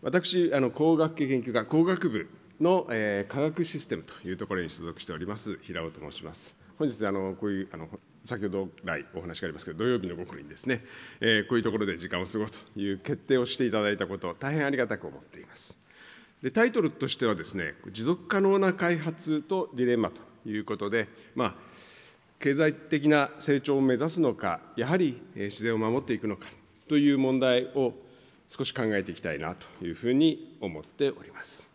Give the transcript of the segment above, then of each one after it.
私あの工学系研究科工学部の、えー、科学システムというところに所属しております平尾と申します本日あのこういうあの先ほど来お話がありますけど土曜日の午後にですね、えー、こういうところで時間を過ごすという決定をしていただいたこと大変ありがたく思っていますでタイトルとしてはですね持続可能な開発とディレンマということでまあ経済的な成長を目指すのかやはり自然を守っていくのかという問題を少し考えていきたいなというふうに思っております。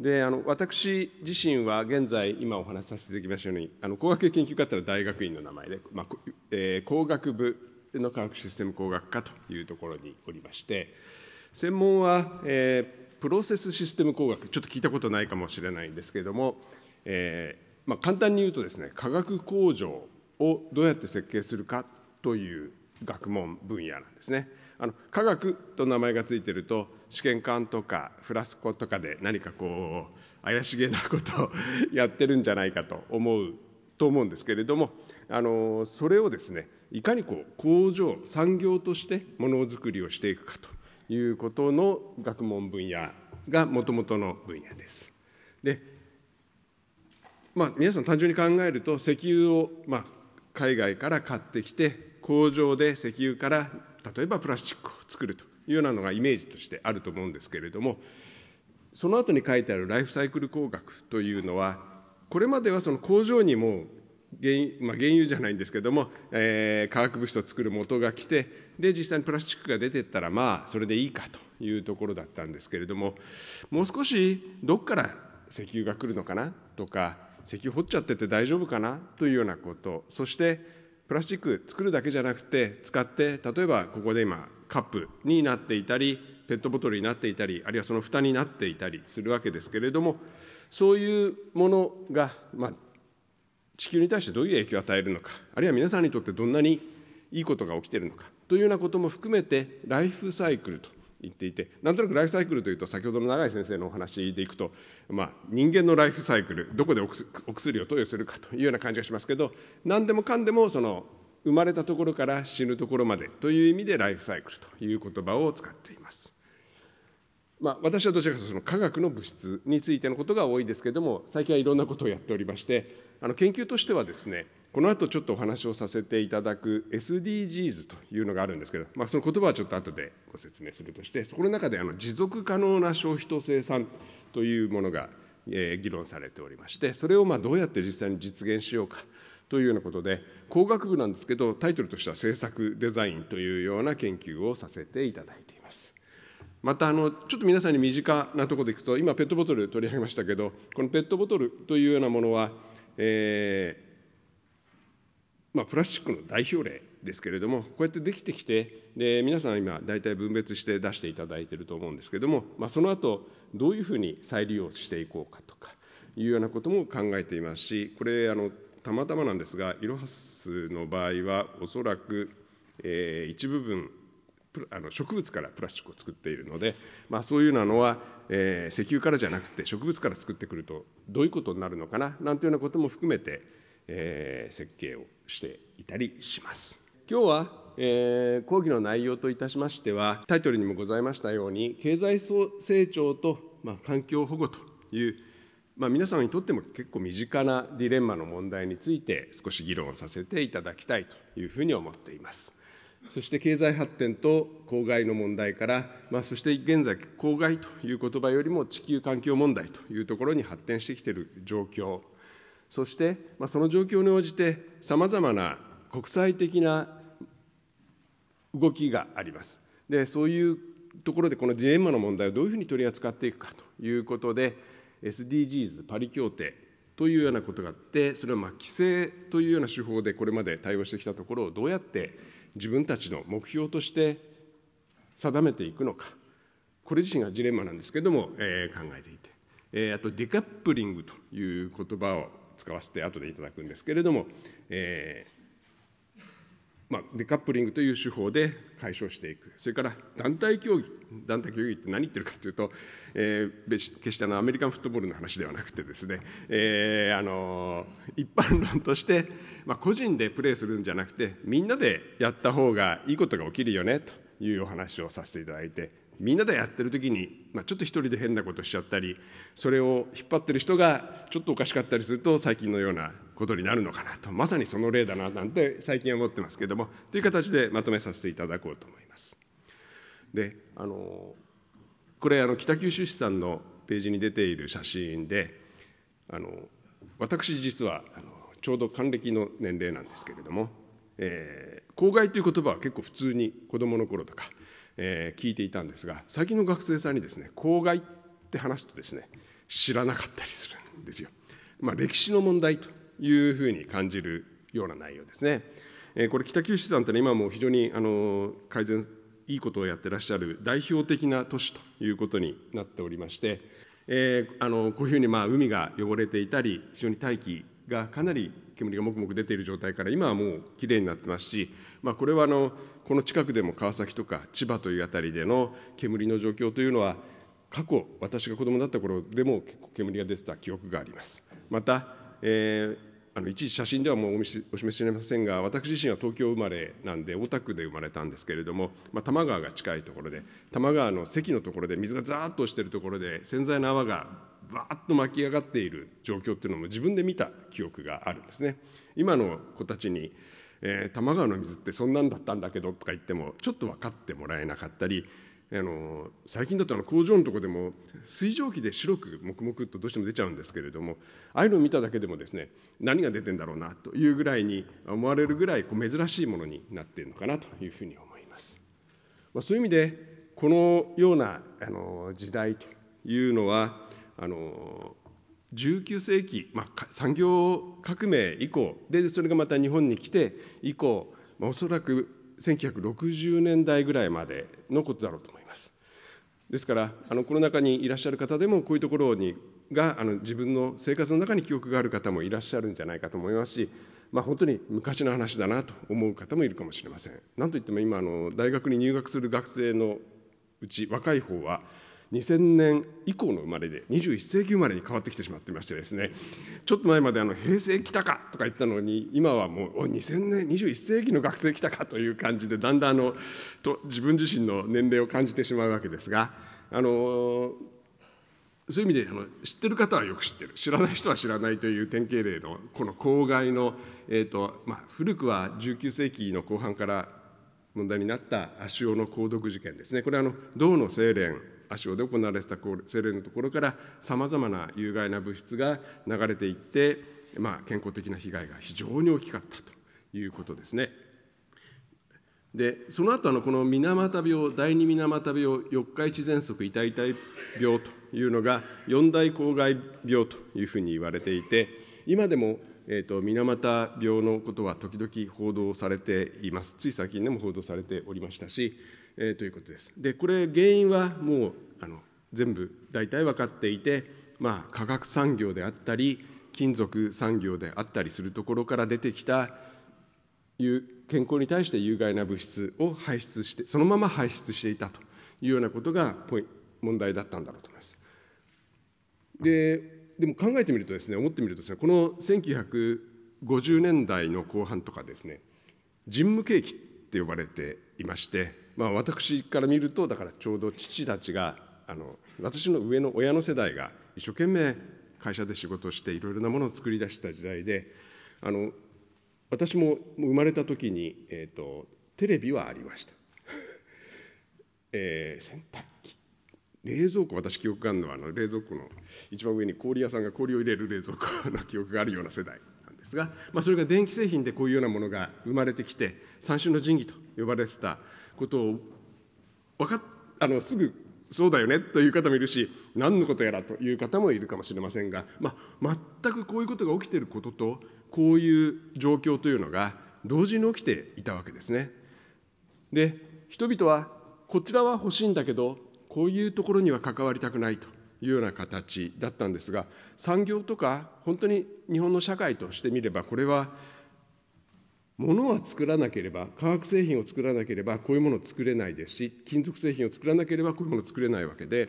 であの私自身は現在今お話しさせていただきましたようにあの工学研究科というのは大学院の名前で、まあえー、工学部の科学システム工学科というところにおりまして専門は、えー、プロセスシステム工学ちょっと聞いたことないかもしれないんですけれども、えーまあ、簡単に言うとですね化学工場をどうやって設計するかという学問分野なんですね。あの科学と名前が付いてると試験管とかフラスコとかで何かこう怪しげなことを やってるんじゃないかと思うと思うんですけれどもあのそれをですねいかにこう工場産業としてものづくりをしていくかということの学問分野がもともとの分野です。でまあ、皆さん単純に考えると石油を、まあ、海外から買ってきて工場で石油から例えばプラスチックを作るというようなのがイメージとしてあると思うんですけれどもその後に書いてあるライフサイクル工学というのはこれまではその工場にも原油,、まあ、原油じゃないんですけども、えー、化学物質を作る元が来てで実際にプラスチックが出てったらまあそれでいいかというところだったんですけれどももう少しどっから石油が来るのかなとか石油掘っちゃってて大丈夫かなというようなことそしてプラスチック作るだけじゃなくて使って例えばここで今カップになっていたりペットボトルになっていたりあるいはその蓋になっていたりするわけですけれどもそういうものが、まあ、地球に対してどういう影響を与えるのかあるいは皆さんにとってどんなにいいことが起きているのかというようなことも含めてライフサイクルと言っていてなんとなくライフサイクルというと先ほどの永井先生のお話でいくと、まあ、人間のライフサイクルどこでお薬を投与するかというような感じがしますけど何でもかんでもその生まれたところから死ぬところまでという意味でライフサイクルという言葉を使っています。まあ、私はどちらかというとその科学の物質についてのことが多いですけれども最近はいろんなことをやっておりましてあの研究としてはですねこの後ちょっとお話をさせていただく SDGs というのがあるんですけど、まあ、その言葉はちょっと後でご説明するとしてそこの中であの持続可能な消費と生産というものが、え議論されておりましてそれをまあどうやって実際に実現しようかというようなことで工学部なんですけどタイトルとしては政策デザインというような研究をさせていただいています。またあのちょっと皆さんに身近なところでいくと今ペットボトル取り上げましたけどこのペットボトルというようなものは、えー、まあ、プラスチックの代表例ですけれどもこうやってできてきてで皆さん今大体分別して出していただいていると思うんですけども、まあ、その後どういうふうに再利用していこうかとかいうようなことも考えていますしこれあのたまたまなんですがイロハスの場合はおそらく、えー、一部分あの植物からプラスチックを作っているので、まあ、そういうのは、えー、石油からじゃなくて植物から作ってくるとどういうことになるのかななんていうようなことも含めて、えー、設計をしていたりします。今日はえー、講義の内容といたしましてはタイトルにもございましたように経済成長と、まあ、環境保護という、まあ、皆様にとっても結構身近なディレンマの問題について少し議論させていただきたいというふうに思っています。そして経済発展と公害の問題から、まあ、そして現在、公害という言葉よりも地球環境問題というところに発展してきている状況そして、まあ、その状況に応じてさまざまな国際的な動きがあります。でそういうところでこのジレンマの問題をどういうふうに取り扱っていくかということで SDGs パリ協定というようなことがあってそれはまあ規制というような手法でこれまで対応してきたところをどうやって自分たちの目標として定めていくのかこれ自身がジレンマなんですけれども、えー、考えていて、えあとデカップリングという言葉を使わせて後でいただくんですけれども、えー、まあ、デカップリングという手法で解消していくそれから団体競技団体競技って何言ってるかというと、えー、決してあのアメリカンフットボールの話ではなくてですね、えー、あの一般論として、まあ、個人でプレーするんじゃなくてみんなでやった方がいいことが起きるよねというお話をさせていただいてみんなでやってる時に、まあ、ちょっと一人で変なことしちゃったりそれを引っ張ってる人がちょっとおかしかったりすると最近のようなことになるのかなとまさにその例だななんて最近は思ってますけどもという形でまとめさせていただこうと思います。であのこれあの北九州市さんのページに出ている写真であの私実はあのちょうど還暦の年齢なんですけれども、えー、公害という言葉は結構普通に子どもの頃とかえー、聞いていたんですが最近の学生さんにですね公害って話すとですね知らなかったりするんですよ。まあ、歴史の問題というふうに感じるような内容ですね。えー、これ北九州さんというのは今も非常にあの改善いいことをやってらっしゃる代表的な都市ということになっておりまして、えー、あのこういうふうにまあ海が汚れていたり非常に大気がかなり煙がもくもく出ている状態から今はもうきれいになってますし、まあ、これはあのこの近くでも川崎とか千葉という辺りでの煙の状況というのは過去私が子どもだった頃でも結構煙が出てた記憶がありますまた、えー、あの一時写真ではもうお示ししませんが私自身は東京生まれなんで大田区で生まれたんですけれども、まあ、多摩川が近いところで多摩川の堰のところで水がザーッとしているところで洗剤の泡がバーッと巻き上がっている状況っていうのも自分で見た記憶があるんですね今の子たちにえー、多摩川の水ってそんなんだったんだけど」とか言ってもちょっと分かってもらえなかったりあの最近だとあの工場のとこでも水蒸気で白く黙々とどうしても出ちゃうんですけれどもああいうのを見ただけでもですね何が出てんだろうなというぐらいに思われるぐらいこう珍しいものになっているのかなというふうに思います。まあ、そういう意味でこのようなあの時代というのはあの19世紀、まあ、産業革命以降でそれがまた日本に来て以降、まあ、おそらく1960年代ぐらいまでのことだろうと思います。ですからあのコロナ禍にいらっしゃる方でもこういうところにがあの自分の生活の中に記憶がある方もいらっしゃるんじゃないかと思いますし、まあ、本当に昔の話だなと思う方もいるかもしれません。なんといっても今あの大学に入学する学生のうち若い方は2000年以降の生まれで21世紀生まれに変わってきてしまってましてですねちょっと前まであの平成来たかとか言ったのに今はもう2000年21世紀の学生来たかという感じでだんだんあのと自分自身の年齢を感じてしまうわけですがあのそういう意味であの知ってる方はよく知ってる知らない人は知らないという典型例のこの公害の、えーとまあ、古くは19世紀の後半から問題になった足尾の鉱毒事件ですねこれはあの銅の精錬足尾で行われてた精霊のところからさまざまな有害な物質が流れていって、まあ、健康的な被害が非常に大きかったということですね。でその後あのこの水俣病第二水俣病四日市喘息痛々病というのが四大公害病というふうに言われていて今でも、えーと水俣病のことは時々報道されていますつい最近でも報道されておりましたしえー、ということです。でこれ原因はもうあの全部大体分かっていて、まあ、化学産業であったり金属産業であったりするところから出てきた健康に対して有害な物質を排出してそのまま排出していたというようなことが問題だったんだろうと思います。ででも考えてみるとですね思ってみるとですねこの1950年代の後半とかですねジムケーキって呼ばれていましてまあ、私から見るとだからちょうど父たちがあの私の上の親の世代が一生懸命会社で仕事をしていろいろなものを作り出した時代であの私も生まれた時に、えーと、テレビはありました、えー、洗濯機冷蔵庫私記憶があるのはあの冷蔵庫の一番上に氷屋さんが氷を入れる冷蔵庫の記憶があるような世代なんですが、まあ、それが電気製品でこういうようなものが生まれてきて三種の神器と呼ばれてたことを分かっあのすぐそうだよねという方もいるし何のことやらという方もいるかもしれませんが、まあ、全くこういうことが起きていることとこういう状況というのが同時に起きていたわけですね。で人々はこちらは欲しいんだけどこういうところには関わりたくないというような形だったんですが産業とか本当に日本の社会として見ればこれは物は作らなければ化学製品を作らなければこういうものを作れないですし金属製品を作らなければこういうものを作れないわけで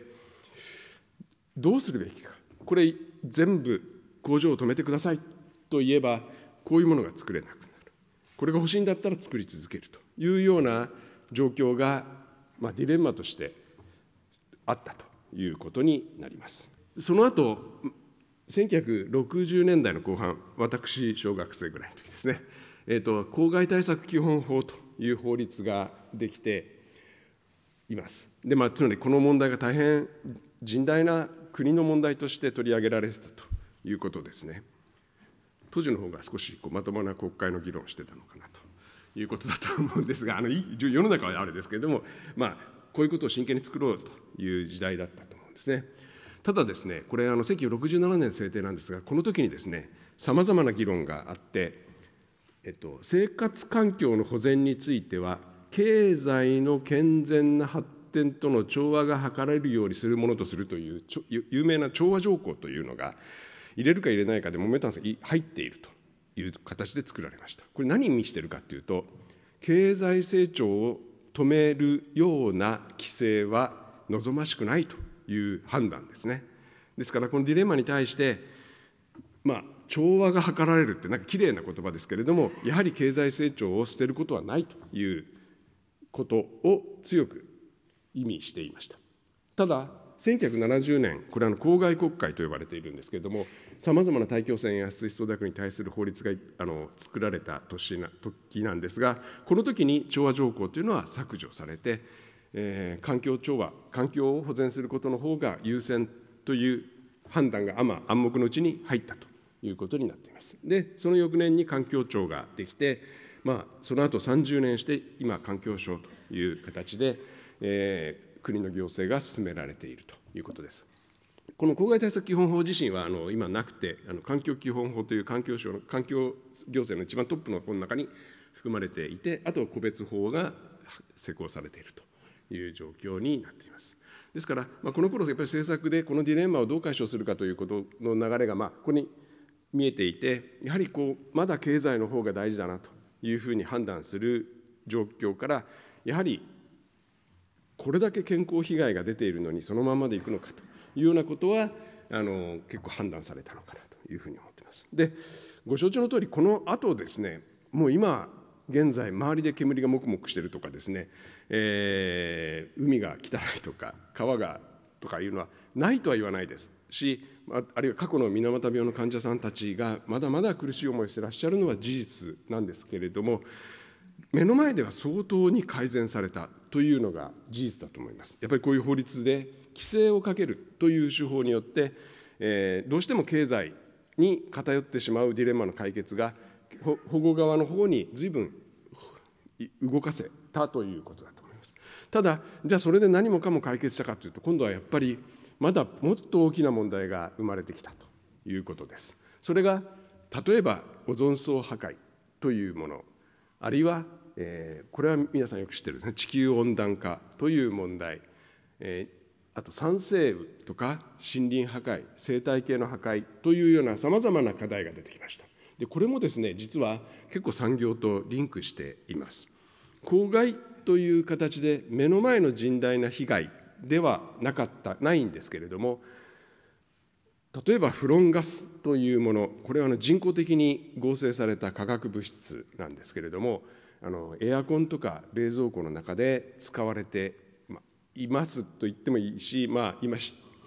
どうするべきかこれ全部工場を止めてくださいと言えばこういうものが作れなくなるこれが欲しいんだったら作り続けるというような状況が、まあ、ディレンマとしてあったということになります。その後1960年代の後半私小学生ぐらいの時ですねえーと、公害対策基本法という法律ができています。でまあ、つまりこの問題が大変甚大な国の問題として取り上げられてたということですね。当時の方が少しこうまともな国会の議論をしてたのかなということだと思うんですがあの世の中はあれですけれども、まあ、こういうことを真剣に作ろうという時代だったと思うんですね。ただですねこれあの1967年制定なんですがこの時にですねさまざまな議論があってえっと、生活環境の保全については経済の健全な発展との調和が図れるようにするものとするという有名な調和条項というのが入れるか入れないかで揉めたんですが入っているという形で作られました。これ何意味してるかというと経済成長を止めるような規制は望ましくないという判断ですね。ですからこのディレマに対してまあ調和が図られるってなんか綺麗な言葉ですけれどもやはり経済成長を捨てることはないということを強く意味していました。ただ1970年これは公害国会と呼ばれているんですけれどもさまざまな大気汚染や水質汚濁に対する法律があの作られた年な時なんですがこの時に調和条項というのは削除されて、えー、環境調和環境を保全することの方が優先という判断があま暗黙のうちに入ったということになっています。でその翌年に環境庁ができて、まあ、その後30年して今環境省という形で、えー、国の行政が進められているということです。この公害対策基本法自身はあの今なくてあの環境基本法という環境省の環境行政の一番トップのこの中に含まれていてあと個別法が施行されているという状況になっています。ですから、まあ、この頃やっぱり政策でこのディレンマをどう解消するかということの流れが、まあ、ここに見えていてやはりこうまだ経済の方が大事だなというふうに判断する状況からやはりこれだけ健康被害が出ているのにそのままでいくのかというようなことはあの結構判断されたのかなというふうに思ってます。でご承知の通りこの後ですねもう今現在周りで煙がもくもくしてるとかですね、えー、海が汚いとか川がとかいうのはないとは言わないですしあるいは過去の水俣病の患者さんたちがまだまだ苦しい思いをしてらっしゃるのは事実なんですけれども目の前では相当に改善されたというのが事実だと思います。やっぱりこういう法律で規制をかけるという手法によって、えー、どうしても経済に偏ってしまうディレマの解決が保護側の方に随分動かせたということだと思います。ただじゃあそれで何もかも解決したかというと今度はやっぱりまだもっと大きな問題が生まれてきたということです。それが例えばオゾン層破壊というものあるいは、えー、これは皆さんよく知ってる、ね、地球温暖化という問題、えー、あと酸性雨とか森林破壊生態系の破壊というようなさまざまな課題が出てきました。でこれもですね実は結構産業とリンクしています。公害という形で目の前の甚大な被害ではなかったないんですけれども例えばフロンガスというものこれはあの人工的に合成された化学物質なんですけれどもあのエアコンとか冷蔵庫の中で使われていますと言ってもいいし、まあ、今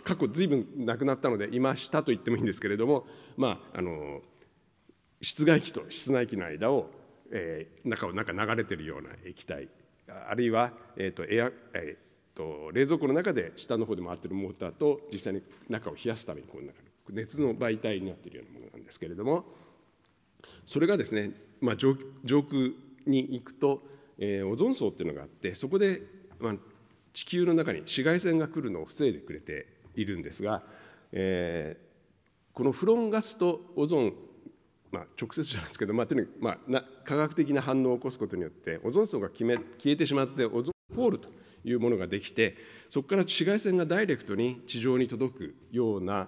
過去ずいぶんなくなったのでいましたと言ってもいいんですけれども、まあ、あの室外機と室内機の間を、えー、中をなんか流れてるような液体あるいは、えーとエアえーと冷蔵庫の中で下の方で回ってるモーターと実際に中を冷やすためにこの中熱の媒体になっているようなものなんですけれどもそれがですね、まあ、上上空に行くと、えー、オゾン層っていうのがあってそこで、まあ、地球の中に紫外線が来るのを防いでくれているんですが、えー、このフロンガスとオゾンまあ、直接じゃないですけど、まあ、とにかく、まあ、科学的な反応を起こすことによってオゾン層が消えてしまってオゾンホールというものができてそこから紫外線がダイレクトに地上に届くような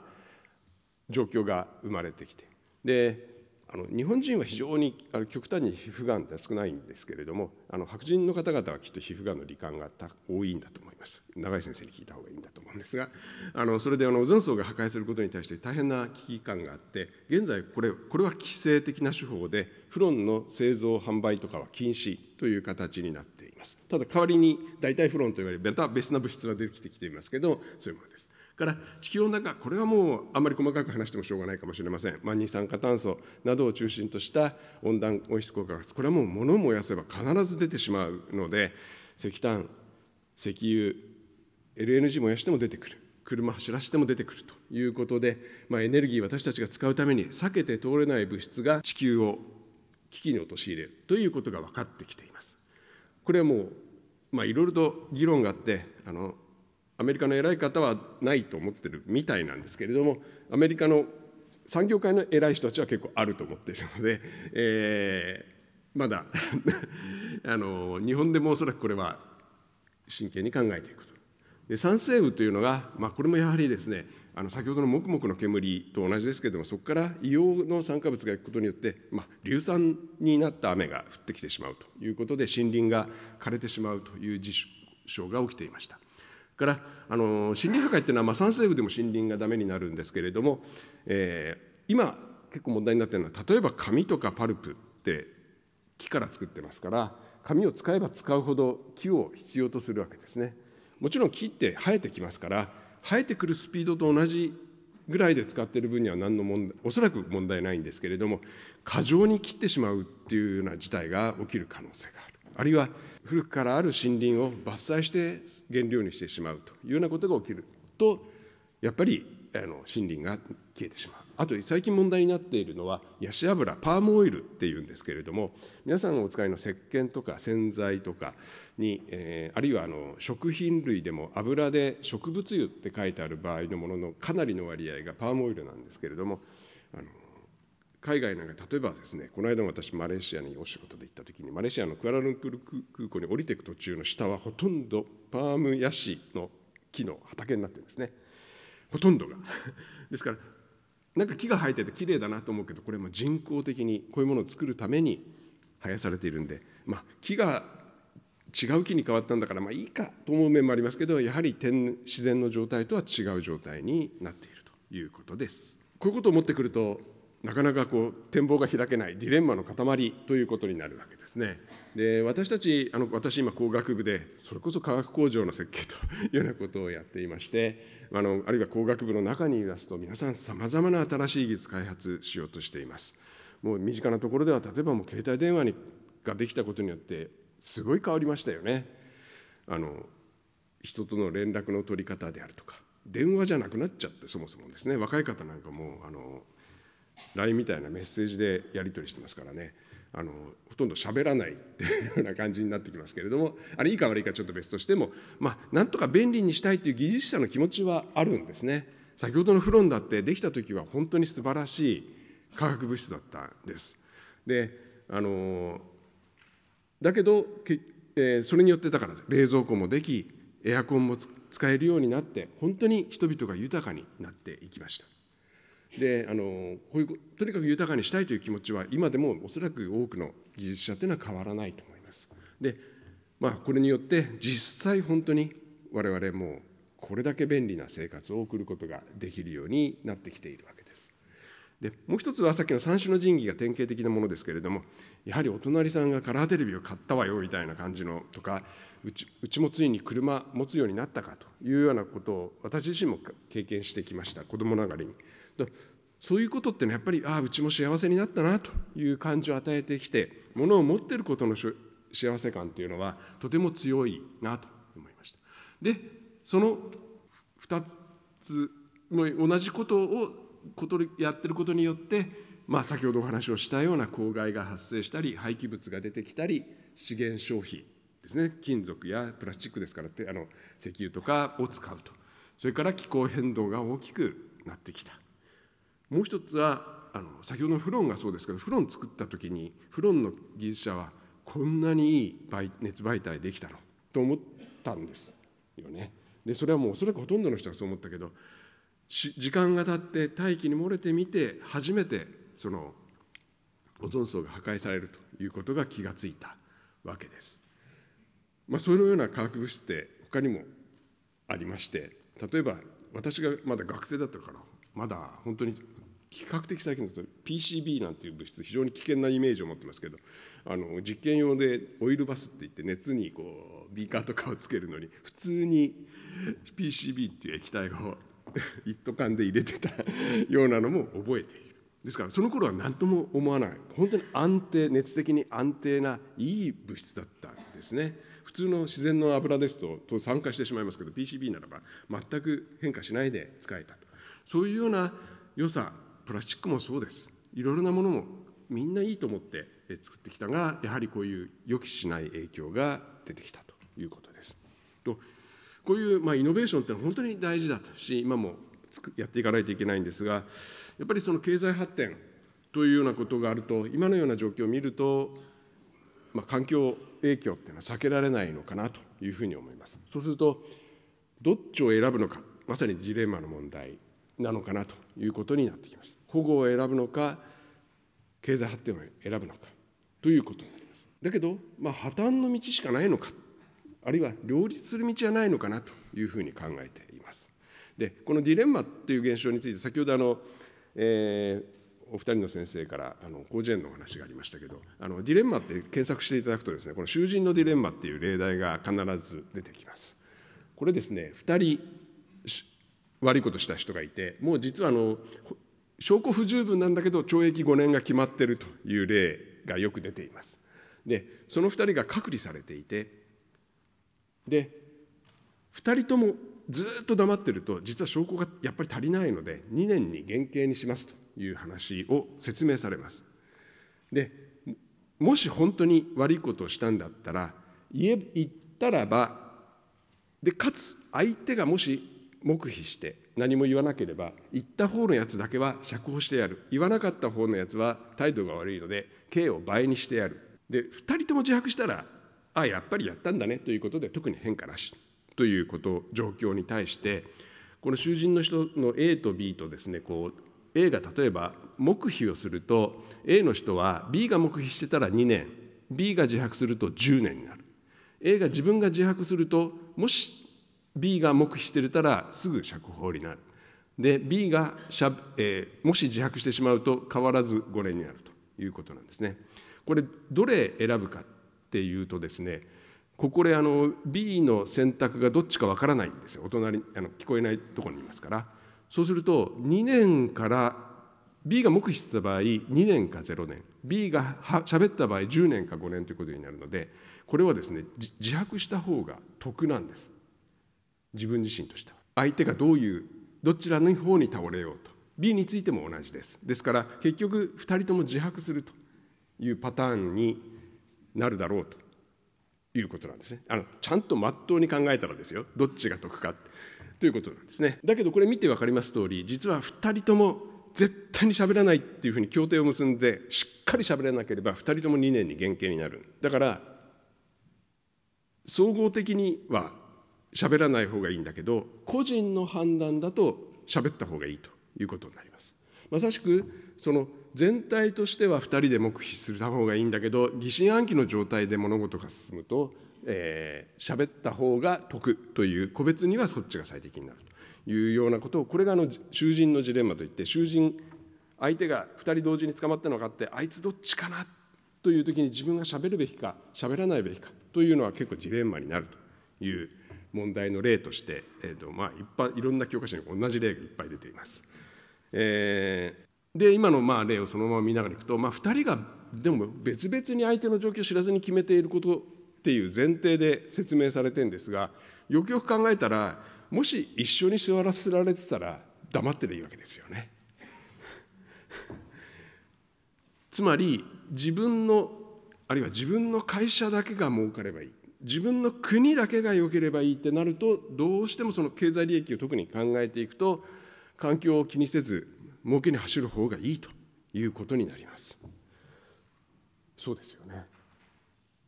状況が生まれてきてであの日本人は非常にあの極端に皮膚がんって少ないんですけれどもあの白人の方々はきっと皮膚がんの罹患が多いんだと思います永井先生に聞いた方がいいんだと思うんですがあのそれであの前ゾン層が破壊することに対して大変な危機感があって現在これこれは規制的な手法でフロンの製造販売とかは禁止という形になってますただ代わりに代替フロンと言われるまた別な物質が出てきてきていますけどそういうものですから地球の中、これはもうあんまり細かく話してもしょうがないかもしれません、まあ、二酸化炭素などを中心とした温暖温室効果ガスこれはもう物を燃やせば必ず出てしまうので石炭石油 LNG 燃やしても出てくる車走らせても出てくるということで、まあ、エネルギー私たちが使うために避けて通れない物質が地球を危機に陥れるということが分かってきています。これはもうまあ、いろいろと議論があってあのアメリカの偉い方はないと思ってるみたいなんですけれどもアメリカの産業界の偉い人たちは結構あると思っているので、えー、まだ あの日本でもおそらくこれは真剣に考えていくと。で賛成部というのが、まあ、これもやはりですねあの先ほどのもくもくの煙と同じですけれどもそこから硫黄の酸化物がいくことによって、まあ、硫酸になった雨が降ってきてしまうということで森林が枯れてしまうという事象が起きていました。からあの森林破壊っていうのは、まあ、酸性部でも森林がダメになるんですけれども、えー、今結構問題になってるのは例えば紙とかパルプって木から作ってますから紙を使えば使うほど木を必要とするわけですね。もちろん木って生えてきますから生えてくるスピードと同じぐらいで使っている分には何の問題おそらく問題ないんですけれども過剰に切ってしまうっていうような事態が起きる可能性があるあるいは古くからある森林を伐採して原料にしてしまうというようなことが起きるとやっぱりあの森林が消えてしまうあと最近問題になっているのはヤシ油パームオイルっていうんですけれども皆さんがお使いの石鹸とか洗剤とかに、えー、あるいはあの食品類でも油で植物油って書いてある場合のもののかなりの割合がパームオイルなんですけれどもあの海外なんか例えばですねこの間私マレーシアにお仕事で行った時にマレーシアのクアラルンプール空港に降りていく途中の下はほとんどパームヤシの木の畑になってるんですねほとんどが ですからなんか木が生えてて綺麗だなと思うけどこれも人工的にこういうものを作るために生やされているんで、まあ、木が違う木に変わったんだからまあいいかと思う面もありますけどやはり天自然の状態とは違う状態になっているということです。こういうことを持ってくるとなかなかこう展望が開けないディレンマの塊ということになるわけですね。で私たちあの私今工学部でそれこそ化学工場の設計というようなことをやっていましてあのあるいは工学部の中にいますと皆さんさまざまな新しい技術開発しようとしています。もう身近なところでは例えばもう携帯電話にができたことによってすごい変わりましたよね。あの人との連絡の取り方であるとか電話じゃなくなっちゃってそもそもですね若い方なんかもあの LINE みたいなメッセージでやり取りしてますからねあのほとんど喋らないっていうような感じになってきますけれどもあれいいか悪いかちょっと別としても、まあ、なんとか便利にしたいという技術者の気持ちはあるんですね先ほどのフロンだってできた時は本当に素晴らしい化学物質だったんです。であのだけどけ、えー、それによってだから冷蔵庫もできエアコンも使えるようになって本当に人々が豊かになっていきました。であのこういうとにかく豊かにしたいという気持ちは今でもおそらく多くの技術者というのは変わらないと思います。でまあ、これによって実際本当に我々もうこれだけ便利な生活を送ることができるようになってきているわけです。でもう一つはさっきの三種の神器が典型的なものですけれどもやはりお隣さんがカラーテレビを買ったわよみたいな感じのとかうちうちもついに車持つようになったかというようなことを私自身も経験してきました子供ながらに。そういうことってはやっぱりああうちも幸せになったなという感じを与えてきてものを持ってることの幸せ感というのはとても強いなと思いました。でその2つ同じことをやってることによってまあ、先ほどお話をしたような公害が発生したり廃棄物が出てきたり資源消費ですね金属やプラスチックですからってあの石油とかを使うとそれから気候変動が大きくなってきたもう一つはあの先ほどのフロンがそうですけどフロン作った時にフロンの技術者はこんなにいい熱媒体できたのと思ったんですよね。でそれはもうおそらくほとんどの人がそう思ったけど時間が経って大気に漏れてみて初めてそのオゾン層が破壊されるということが気がついたわけです。まあ、そのような化学物質って他にもありまして例えば私がまだ学生だったからまだ本当に比較的最近だと PCB なんていう物質非常に危険なイメージを持ってますけどあの実験用でオイルバスっていって熱にこうビーカーとかをつけるのに普通に PCB っていう液体を 一斗缶で入れてたようなのも覚えている。ですからその頃は何とも思わない本当に安定熱的に安定ないい物質だったんですね普通の自然の油ですとと酸化してしまいますけど PCB ならば全く変化しないで使えたとそういうような良さプラスチックもそうですいろいろなものもみんないいと思って作ってきたがやはりこういう予期しない影響が出てきたということです。とこういうまあイノベーションってのは本当に大事だとし今もやっていかないといけないんですがやっぱりその経済発展というようなことがあると今のような状況を見ると、まあ、環境影響っていうのは避けられないのかなというふうに思います。そうするとどっちを選ぶのかまさにジレンマの問題なのかなということになってきます。保護を選ぶのか経済発展を選ぶのかということになります。だけど、まあ、破綻の道しかないのかあるいは両立する道はないのかなというふうに考えています。でこのディレンマっていう現象について先ほどあの、えー、お二人の先生からあの広辞苑のお話がありましたけどあのディレンマって検索していただくとですねこの囚人のディレンマっていう例題が必ず出てきます。これですね2人悪いことした人がいてもう実はあの証拠不十分なんだけど懲役5年が決まってるという例がよく出ています。でその2人が隔離されていてで2人ともずっと黙ってると実は証拠がやっぱり足りないので2年に減刑にしますという話を説明されます。でもし本当に悪いことをしたんだったら言行ったらばでかつ相手がもし黙秘して何も言わなければ言った方のやつだけは釈放してやる言わなかった方のやつは態度が悪いので刑を倍にしてやるで2人とも自白したらああやっぱりやったんだねということで特に変化なしということ状況に対してこの囚人の人の A と B とですねこう A が例えば黙秘をすると A の人は B が黙秘してたら2年 B が自白すると10年になる A が自分が自白するともし B が黙秘してたらすぐ釈放になるで B がしゃ、えー、もし自白してしまうと変わらず5年になるということなんですねこれどれ選ぶかっていうとですねここであの B の選択がどっちかわからないんですよお隣あの聞こえないところにいますからそうすると2年から B が黙秘してた場合2年か0年 B が喋った場合10年か5年ということになるのでこれはですね自白した方が得なんです自分自身としては相手がどういうどちらの方に倒れようと B についても同じですですから結局2人とも自白するというパターンになるだろうということなんですねあのちゃんとまっとうに考えたらですよどっちが得かということなんですねだけどこれ見て分かります通り実は2人とも絶対に喋らないっていうふうに協定を結んでしっかり喋らなければ2人とも2年に減刑になるだから総合的には喋らない方がいいんだけど個人の判断だと喋った方がいいということになりますまさしくその全体としては2人で黙秘する方がいいんだけど疑心暗鬼の状態で物事が進むとえー、喋った方が得という個別にはそっちが最適になるというようなことをこれがあの囚人のジレンマといって囚人相手が2人同時に捕まったのがあってあいつどっちかなという時に自分がしゃべるべきかしゃべらないべきかというのは結構ジレンマになるという問題の例として、えーとまあ、っぱいろんな教科書に同じ例がいっぱい出ています。えー、で今のまあ例をそのまま見ながらいくと、まあ、2人がでも別々に相手の状況を知らずに決めていることっていう前提で説明されてるんですがよくよく考えたらもし一緒に座らせられてたら黙ってでいいわけですよね。つまり自分のあるいは自分の会社だけが儲かればいい自分の国だけが良ければいいってなるとどうしてもその経済利益を特に考えていくと環境を気にせず儲けに走る方がいいということになりますそうですよね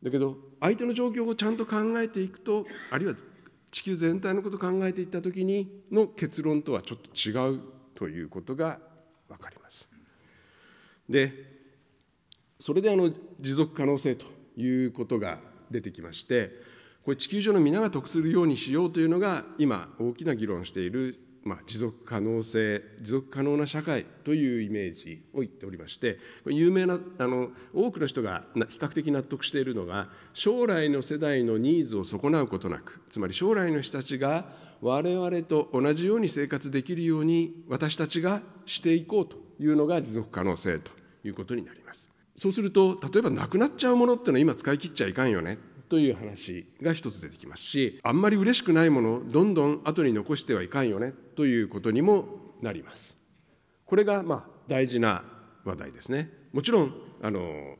だけど相手の状況をちゃんと考えていくとあるいは地球全体のことを考えていったきにの結論とはちょっと違うということが分かりますでそれであの持続可能性ということが出てきましてこれ地球上の皆が得するようにしようというのが今大きな議論している、まあ、持続可能性持続可能な社会というイメージを言っておりまして有名なあの多くの人が比較的納得しているのが将来の世代のニーズを損なうことなくつまり将来の人たちが我々と同じように生活できるように私たちがしていこうというのが持続可能性ということになります。そうすると例えばなくなっちゃうものっていうのは今使い切っちゃいかんよねという話が一つ出てきますしあんまり嬉しくないものどんどん後に残してはいかんよねということにもなります。これがまあ大事な話題ですね。もちろんあの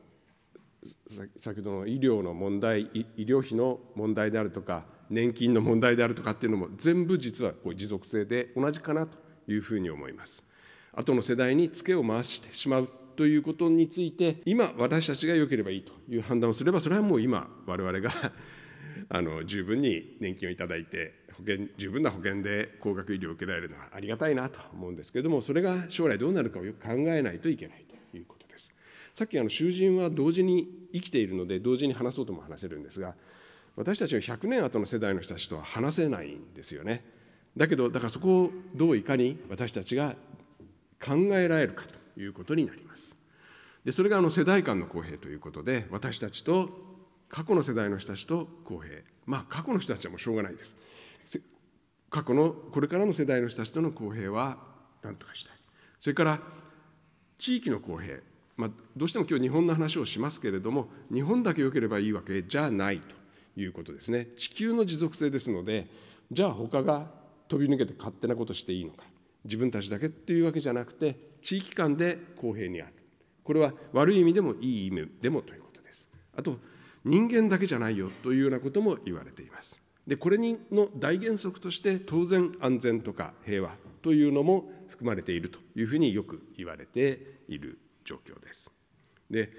先ほどの医療の問題医療費の問題であるとか年金の問題であるとかっていうのも全部実はこう持続性で同じかなというふうに思います。後の世代につけを回してしまうということについて今私たちが良ければいいという判断をすればそれはもう今我々が あの十分に年金をいただいて保険十分な保険で高額医療を受けられるのはありがたいなと思うんですけれどもそれが将来どうなるかをよく考えないといけないということです。さっきあの囚人は同時に生きているので同時に話そうとも話せるんですが私たちは100年後の世代の人たちとは話せないんですよね。だけどだからそこをどういかに私たちが考えられるかということになります。でそれがあの世代間の公平ということで私たちと過去の世代の人たちと公平まあ過去の人たちはもうしょうがないです過去のこれからの世代の人たちとの公平は何とかしたいそれから地域の公平、まあ、どうしても今日日本の話をしますけれども日本だけ良ければいいわけじゃないということですね地球の持続性ですのでじゃあ他が飛び抜けて勝手なことしていいのか自分たちだけっていうわけじゃなくて地域間で公平にあるこれは悪い意味でもいい意味でもということですあと人間だけじゃないよというようなことも言われていますでこれにの大原則として当然安全とか平和というのも含まれているというふうによく言われている状況です。で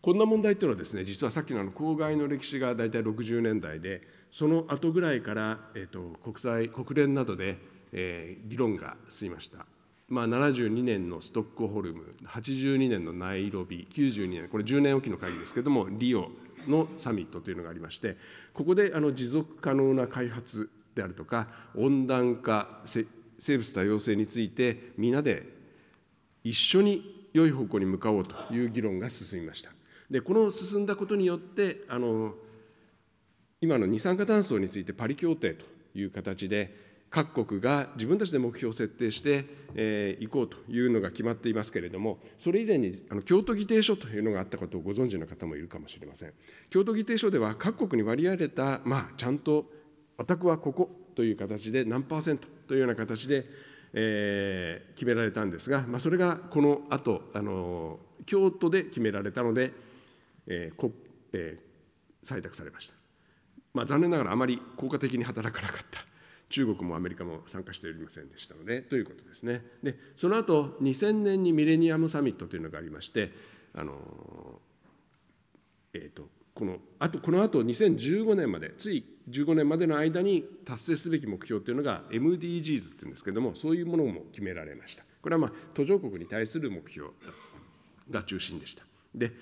こんな問題っていうのはですね実はさっきのあの公害の歴史が大体60年代でその後ぐらいから、えーと、と国際国連などで、えー、議論が進みました。まあ、72年のストックホルム82年のナイロビ92年これ10年おきの会議ですけれどもリオのサミットというのがありましてここであの持続可能な開発であるとか温暖化生物多様性についてみんなで一緒に良い方向に向かおうという議論が進みました。でこの進んだことによってあの今の二酸化炭素についてパリ協定という形で各国が自分たちで目標を設定してえー、行こうというのが決まっていますけれども、それ以前にあの京都議定書というのがあったことをご存知の方もいるかもしれません。京都議定書では各国に割り当てた、まあ、ちゃんと私はここという形で何パーセントというような形で、えー、決められたんですが、まあ、それがこの後あの京都で決められたので、えーこえー、採択されました。まあ、残念ながらあまり効果的に働かなかった。中国もアメリカも参加しておりませんでしたのでということですね。でその後2000年にミレニアムサミットというのがありましてあの、えーと、このあとこの後2015年までつい15年までの間に達成すべき目標というのが MDGs っていうんですけどもそういうものも決められました。これは、まあ、途上国に対する目標が中心でした。で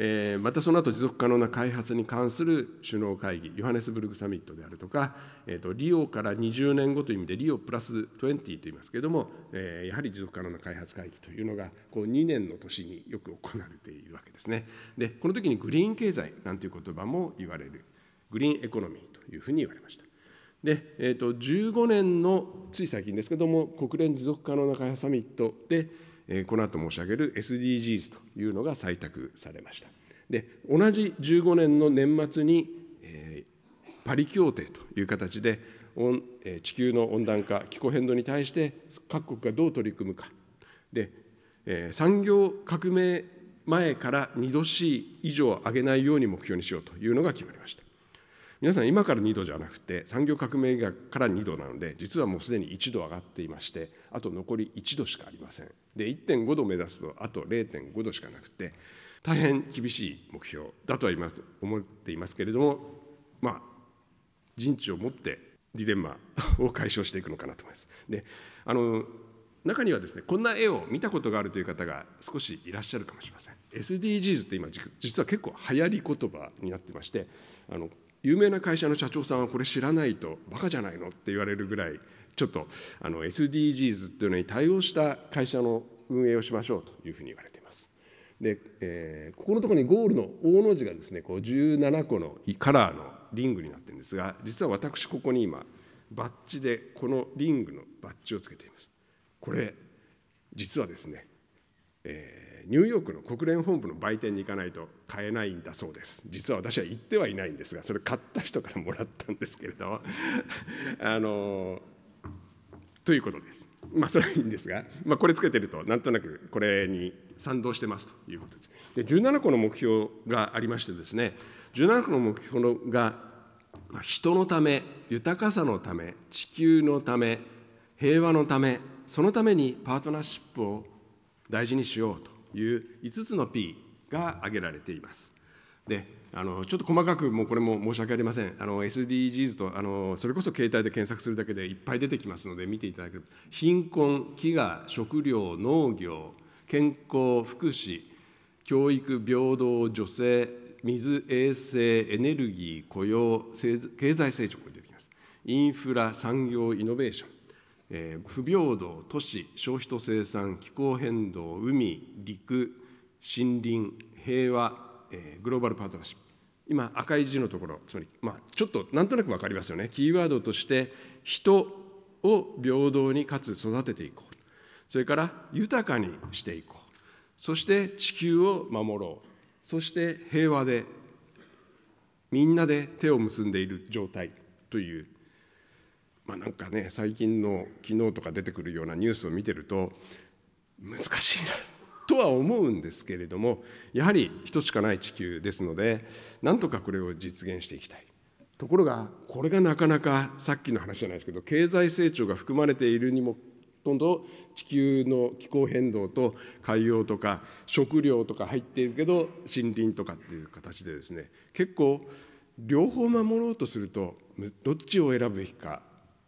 えー、またその後持続可能な開発に関する首脳会議ヨハネスブルグサミットであるとか、えーと、リオから20年後という意味でリオプラス20といいますけれども、えー、やはり持続可能な開発会議というのがこう2年の年によく行われているわけですね。でこの時にグリーン経済なんていう言葉も言われるグリーンエコノミーというふうに言われました。で、えーと、15年のつい最近ですけども国連持続可能な開発サミットでこの後申し上げる SDGs というのが採択されました。で同じ15年の年末に、パリ協定という形で地球の温暖化気候変動に対して各国がどう取り組むかで、産業革命前から2度 C 以上上げないように目標にしようというのが決まりました。皆さん今から2度じゃなくて産業革命以から2度なので実はもうすでに1度上がっていましてあと残り1度しかありませんで1.5度目指すとあと0.5度しかなくて大変厳しい目標だとは思っていますけれどもまあ陣地を持ってディレンマ を解消していくのかなと思います。であの中にはですねこんな絵を見たことがあるという方が少しいらっしゃるかもしれません SDGs って今実は結構流行り言葉になってましてあの有名な会社の社長さんはこれ知らないとバカじゃないのって言われるぐらいちょっとあの SDGs っていうのに対応した会社の運営をしましょうというふうに言われています。で、えー、ここのところにゴールの大の字がですねこう17個のカラーのリングになってるんですが実は私ここに今バッジでこのリングのバッジをつけています。これ実はですね、えーニューヨークの国連本部の売店に行かないと買えないんだそうです実は私は行ってはいないんですがそれ買った人からもらったんですけれど あのということですまあそれはいいんですが、まあ、これつけてるとなんとなくこれに賛同してますということですで17個の目標がありましてですね17個の目標が人のため豊かさのため地球のため平和のためそのためにパートナーシップを大事にしようという5つの P が挙げられています。であのちょっと細かくもうこれも申し訳ありませんあの SDGs とあのそれこそ携帯で検索するだけでいっぱい出てきますので見ていただけると貧困飢餓食料農業健康福祉教育平等女性水衛生エネルギー雇用経済成長これ出てきますインフラ産業イノベーションえ不平等、都市、消費と生産、気候変動、海、陸、森林、平和、えグローバルパートナーシップ、今、赤い字のところ、つまり、まあ、ちょっとなんとなく分かりますよね、キーワードとして、人を平等にかつ育てていこう、それから豊かにしていこう、そして地球を守ろう、そして平和で、みんなで手を結んでいる状態というまあ、なんかね最近の昨日とか出てくるようなニュースを見てると難しいなとは思うんですけれどもやはり人しかない地球ですのでなんとかこれを実現していきたい。ところがこれがなかなかさっきの話じゃないですけど経済成長が含まれているにもほとんど地球の気候変動と海洋とか食料とか入っているけど森林とかっていう形でですね結構両方守ろうとするとどっちを選ぶべきか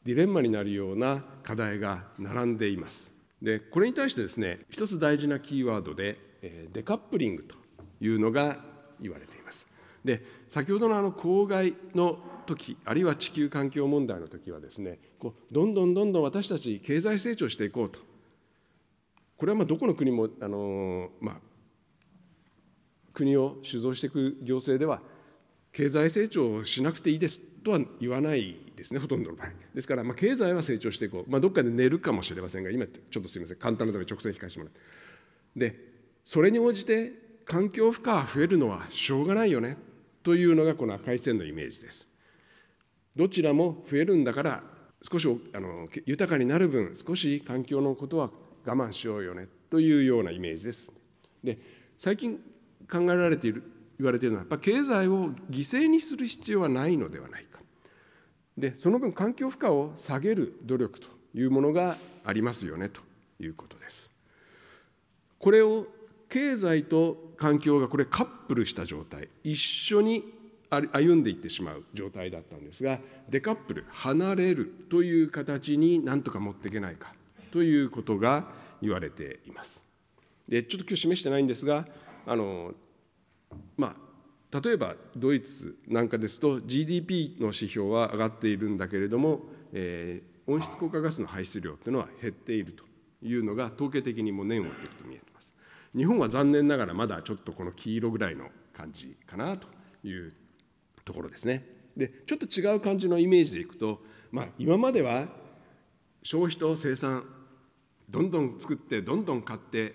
ディレンマになるような課題が並んでいます。でこれに対してですね一つ大事なキーワードで、えデカップリングというのが言われています。で先ほどのあの公害の時あるいは地球環境問題の時はですねこうどんどんどんどん私たち経済成長していこうとこれはまあどこの国もあの、まあ、国を主導していく行政では経済成長しなくていいですとは言わないですねほとんどの場合ですから、まあ、経済は成長していこう、まあ、どっかで寝るかもしれませんが今ちょっとすみません簡単なため直線控えしてもらってでそれに応じて環境負荷が増えるのはしょうがないよねというのがこの赤い線のイメージですどちらも増えるんだから少しあの豊かになる分少し環境のことは我慢しようよねというようなイメージですで最近考えられている言われているのはやっぱ経済を犠牲にする必要はないのではないかでその分環境負荷を下げる努力というものがありますよねということですこれを経済と環境がこれカップルした状態一緒に歩んでいってしまう状態だったんですがデカップル離れるという形になんとか持っていけないかということが言われていますでちょっと今日示してないんですがあのまあ、例えばドイツなんかですと GDP の指標は上がっているんだけれども、えー、温室効果ガスの排出量というのは減っているというのが統計的にも年を追っていくと見えています。日本は残念ながらまだちょっとこの黄色ぐらいの感じかなというところですね。でちょっと違う感じのイメージでいくと、まあ、今までは消費と生産どんどん作ってどんどん買って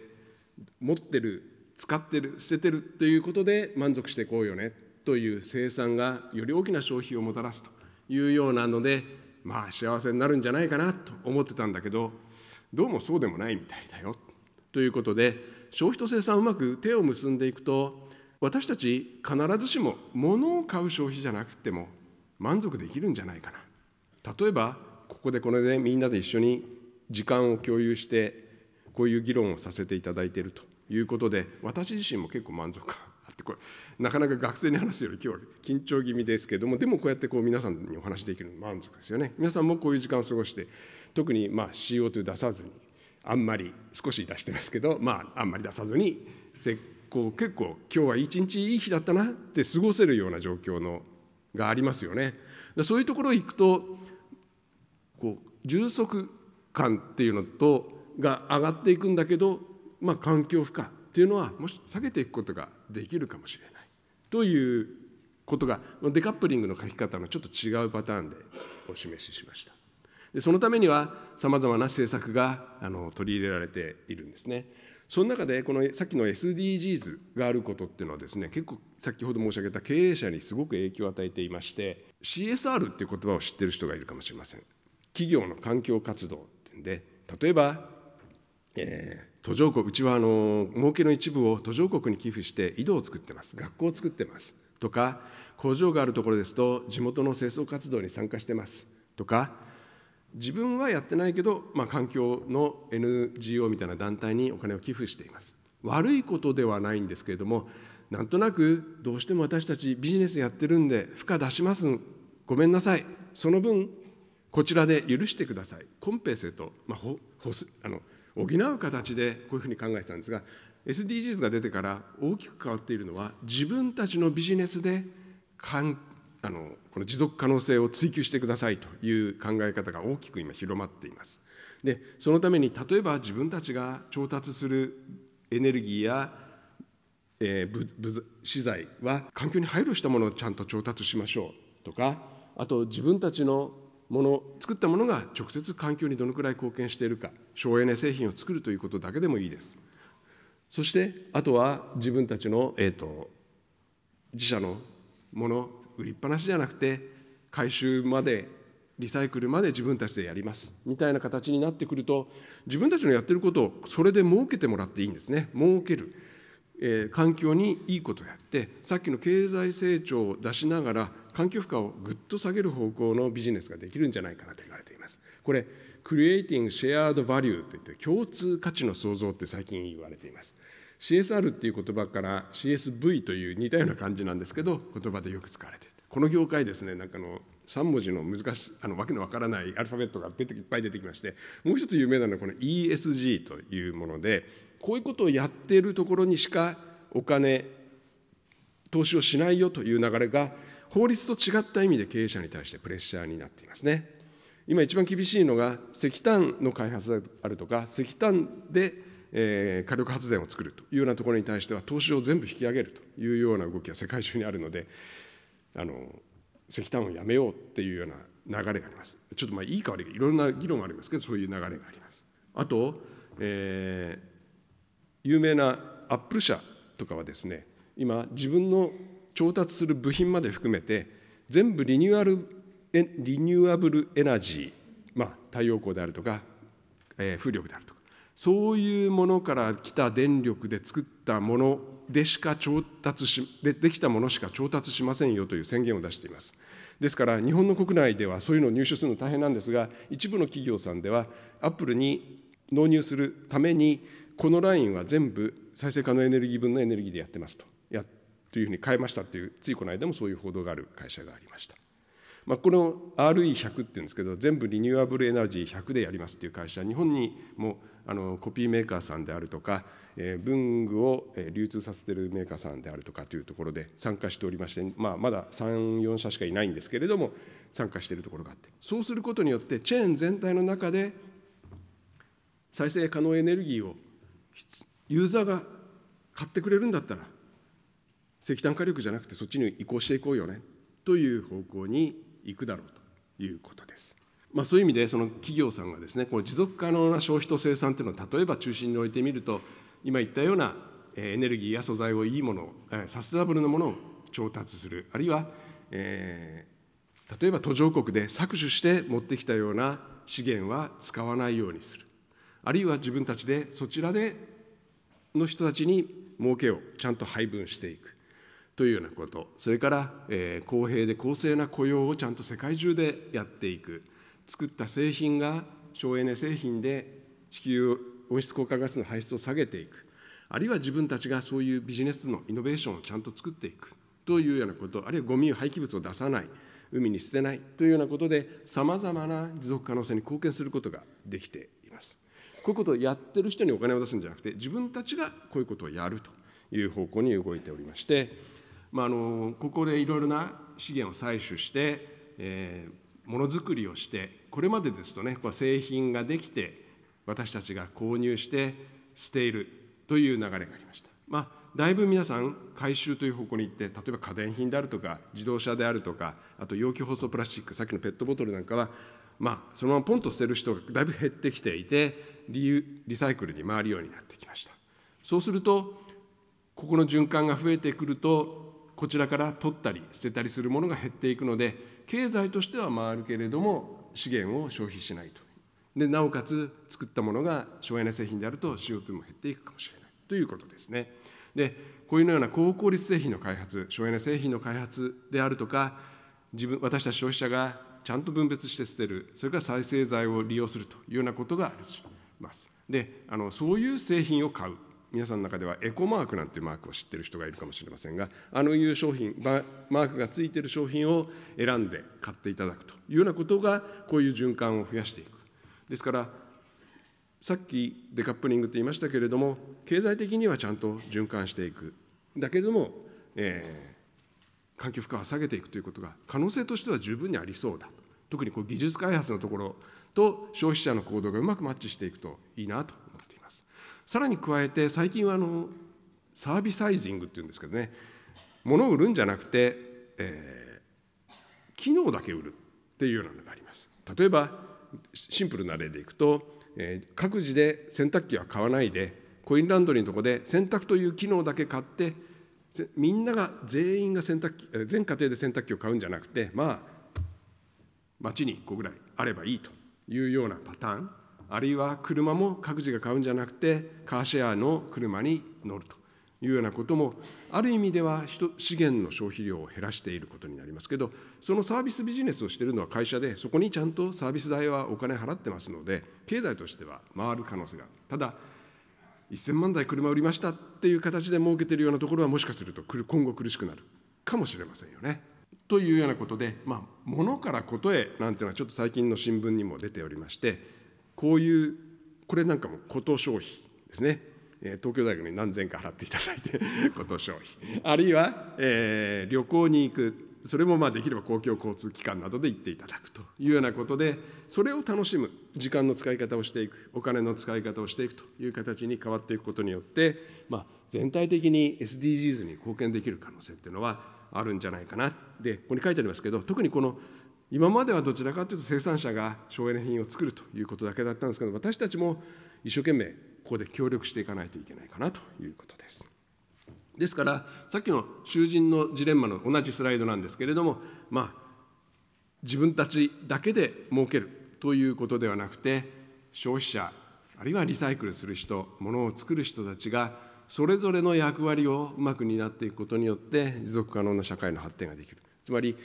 持ってる使ってる捨ててるということで満足していこうよねという生産がより大きな消費をもたらすというようなのでまあ幸せになるんじゃないかなと思ってたんだけどどうもそうでもないみたいだよということで消費と生産うまく手を結んでいくと私たち必ずしも物を買う消費じゃなくても満足できるんじゃないかな例えばここでこれでみんなで一緒に時間を共有してこういう議論をさせていただいているということで私自身も結構満足感あってこれなかなか学生に話すより今日は緊張気味ですけどもでもこうやってこう皆さんにお話できるの満足ですよね皆さんもこういう時間を過ごして特にまあ CO2 出さずにあんまり少し出してますけどまああんまり出さずにこう結構今日は一日いい日だったなって過ごせるような状況のがありますよねそういうところ行くとこう充足感っていうのとが上がっていくんだけどまあ、環境負荷っていうのはもし下げていくことができるかもしれないということがデカップリングの書き方のちょっと違うパターンでお示ししました。でそのためにはさまざまな政策があの取り入れられているんですね。その中でこのさっきの SDGs があることっていうのはですね結構先ほど申し上げた経営者にすごく影響を与えていまして CSR っていう言葉を知ってる人がいるかもしれません企業の環境活動ってんで例えば、えー、途上国うちはあの儲けの一部を途上国に寄付して井戸を作ってます学校を作ってますとか工場があるところですと地元の清掃活動に参加してますとか自分はやってないけど、まあ、環境の NGO みたいな団体にお金を寄付しています悪いことではないんですけれどもなんとなくどうしても私たちビジネスやってるんで負荷出しますごめんなさいその分こちらで許してくださいコンペイと、まあ、ほほあの補う形でこういうふうに考えてたんですが SDGs が出てから大きく変わっているのは自分たちのビジネスでかんあのこの持続可能性を追求してくださいという考え方が大きく今広まっています。でそのために例えば自分たちが調達するエネルギーや、えー、資材は環境に配慮したものをちゃんと調達しましょうとかあと自分たちのもの作ったものが直接環境にどのくらい貢献しているか省エネ製品を作るということだけでもいいですそしてあとは自分たちの、えーと、自社のもの売りっぱなしじゃなくて回収までリサイクルまで自分たちでやりますみたいな形になってくると自分たちのやってることをそれで儲けてもらっていいんですね儲ける、え環境にいいことをやってさっきの経済成長を出しながら環境負荷をぐっと下げる方向のビジネスができるんじゃないかなと言われています。これ、クリエイティング・シェアード・バリューといって共通価値の創造って最近言われています。CSR っていう言葉から CSV という似たような感じなんですけど言葉でよく使われていてこの業界ですねなんかの3文字の難しいあのわけのわからないアルファベットが出ていっぱい出てきましてもう一つ有名なのはこの ESG というものでこういうことをやっているところにしかお金投資をしないよという流れが法律と違った意味で経営者に対してプレッシャーになっていますね今一番厳しいのが石炭の開発であるとか石炭でえ火力発電を作るというようなところに対しては投資を全部引き上げるというような動きが世界中にあるのであの石炭をやめようっていうような流れがありますちょっとまあいいかわりいろんな議論がありますけどそういう流れがありますあと、えー、有名なアップル社とかはですね今自分の調達する部品まで含めて全部リニューアルリニューアブルエナジー、まあ、太陽光であるとか、えー、風力であるとかそういうものから来た電力で作ったものでしか調達しでできたものしか調達しませんよという宣言を出しています。ですから日本の国内ではそういうのを入手するの大変なんですが一部の企業さんではアップルに納入するためにこのラインは全部再生可能エネルギー分のエネルギーでやってますとやっというふうに変えましたっていうついこの間もそういう報道がある会社がありました。まあ、この RE100 っていうんですけど全部リニューアブルエナジー100でやりますっていう会社日本にもあのコピーメーカーさんであるとか、え文具を流通させてるメーカーさんであるとかというところで参加しておりまして、まあ、まだ34社しかいないんですけれども参加しているところがあってそうすることによってチェーン全体の中で再生可能エネルギーをユーザーが買ってくれるんだったら石炭火力じゃなくてそっちに移行していこうよねという方向に行くだろうということです。まあ、そういう意味でその企業さんがですねこの持続可能な消費と生産というのを例えば中心に置いてみると今言ったようなエネルギーや素材をいいものサステナブルなものを調達するあるいは、えー、例えば途上国で搾取して持ってきたような資源は使わないようにするあるいは自分たちでそちらでの人たちに儲けをちゃんと配分していくというようなことそれから、えー、公平で公正な雇用をちゃんと世界中でやっていく作った製品が省エネ製品で地球温室効果ガスの排出を下げていくあるいは自分たちがそういうビジネスのイノベーションをちゃんと作っていくというようなことあるいはゴミを廃棄物を出さない海に捨てないというようなことでさまざまな持続可能性に貢献することができています。こういうことをやってる人にお金を出すんじゃなくて自分たちがこういうことをやるという方向に動いておりましてまあ、あのここでいろいろな資源を採取して、えー、ものづくりをしてこれまでですとね製品ができて私たちが購入して捨ているという流れがありました。まあだいぶ皆さん回収という方向に行って例えば家電品であるとか自動車であるとかあと容器包装プラスチックさっきのペットボトルなんかは、まあ、そのままポンと捨てる人がだいぶ減ってきていてリリサイクルに回るようになってきましたそうするとここの循環が増えてくるとこちらから取ったり捨てたりするものが減っていくので経済としては回るけれども資源を消費しないとでなおかつ作ったものが省エネ製品であると CO2 も減っていくかもしれないということですね。でこういうような高効率製品の開発省エネ製品の開発であるとか自分私たち消費者がちゃんと分別して捨てるそれから再生材を利用するというようなことがあります。であのそういう製品を買う皆さんの中ではエコマークなんていうマークを知ってる人がいるかもしれませんがあのいう商品マークがついている商品を選んで買っていただくというようなことがこういう循環を増やしていくですからさっきデカップリングと言いましたけれども経済的にはちゃんと循環していくだけれども、えー、環境負荷は下げていくということが可能性としては十分にありそうだ特にこう技術開発のところと消費者の行動がうまくマッチしていくといいなとさらに加えて最近はあのサービサイジングっていうんですけどね物を売るんじゃなくて、えー、機能だけ売るっていうようなのがあります例えばシンプルな例でいくと、えー、各自で洗濯機は買わないでコインランドリーのところで洗濯という機能だけ買ってみんなが全員が洗濯機全家庭で洗濯機を買うんじゃなくてまあ街に1個ぐらいあればいいというようなパターンあるいは車も各自が買うんじゃなくてカーシェアの車に乗るというようなこともある意味では資源の消費量を減らしていることになりますけどそのサービスビジネスをしているのは会社でそこにちゃんとサービス代はお金払ってますので経済としては回る可能性がある。ただ1000万台車売りましたっていう形で儲けてるようなところはもしかすると今後苦しくなるかもしれませんよね。というようなことで、まあ、物からことへなんていうのはちょっと最近の新聞にも出ておりましてこういうこれなんかも古都消費ですね東京大学に何千か払っていただいて こと消費あるいは、えー、旅行に行くそれもまあできれば公共交通機関などで行っていただくというようなことでそれを楽しむ時間の使い方をしていくお金の使い方をしていくという形に変わっていくことによって、まあ、全体的に SDGs に貢献できる可能性っていうのはあるんじゃないかなでここに書いてありますけど特にこの今まではどちらかというと生産者が省エネ品を作るということだけだったんですけど私たちも一生懸命ここで協力していかないといけないかなということです。ですからさっきの囚人のジレンマの同じスライドなんですけれどもまあ自分たちだけで儲けるということではなくて消費者あるいはリサイクルする人ものを作る人たちがそれぞれの役割をうまく担っていくことによって持続可能な社会の発展ができるつまり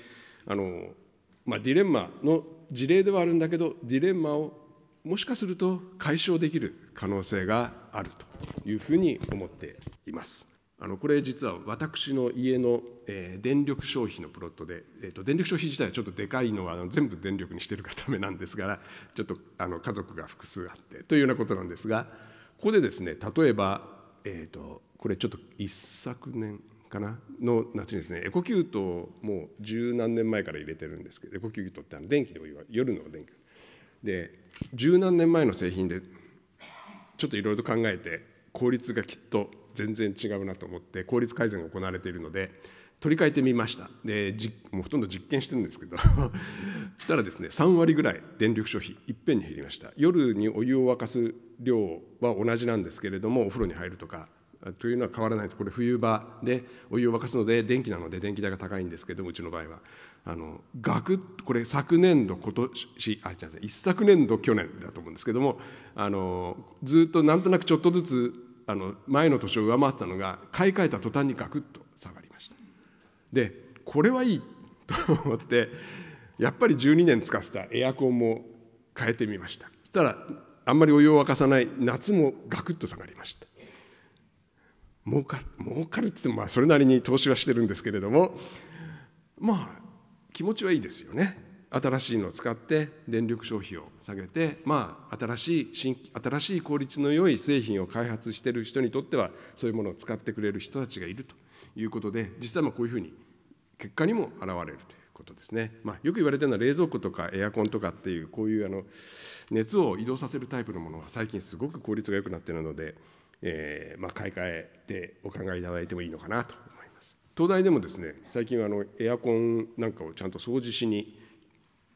あのまあ、ディレンマの事例ではあるんだけどディレンマをもしかすると解消できる可能性があるというふうに思っています。あのこれ実は私の家の、え電力消費のプロットで、えー、と電力消費自体はちょっとでかいのは全部電力にしてるがためなんですがちょっとあの家族が複数あってというようなことなんですがここでですね例えば、えー、とこれちょっと一昨年かなの夏にですねエコキュートをもう十何年前から入れてるんですけどエコキュートってあの電気のお湯は夜の電気で十何年前の製品でちょっといろいろ考えて効率がきっと全然違うなと思って効率改善が行われているので取り替えてみましたでもうほとんど実験してるんですけど したらですね3割ぐらい電力消費いっぺんに減りました夜にお湯を沸かす量は同じなんですけれどもお風呂に入るとかというのは変わらないですこれ冬場でお湯を沸かすので電気なので電気代が高いんですけどもうちの場合はあのガクッこれ昨年度今年あ違う一昨年度去年だと思うんですけどもあのずっとなんとなくちょっとずつあの前の年を上回ったのが買い替えた途端にガクッと下がりましたでこれはいいと思ってやっぱり12年使ってたエアコンも変えてみましたそしたらあんまりお湯を沸かさない夏もガクッと下がりました儲かる儲かるって言ってもまあそれなりに投資はしてるんですけれどもまあ気持ちはいいですよね新しいのを使って電力消費を下げて、まあ、新しい新新しい効率の良い製品を開発してる人にとってはそういうものを使ってくれる人たちがいるということで実際まこういうふうに結果にも現れるということですね、まあ、よく言われてるのは冷蔵庫とかエアコンとかっていうこういうあの熱を移動させるタイプのものは最近すごく効率が良くなってるのでえー、まあ、買い替えてお考えいただいてもいいのかなと思います東大でもですね最近はあのエアコンなんかをちゃんと掃除しに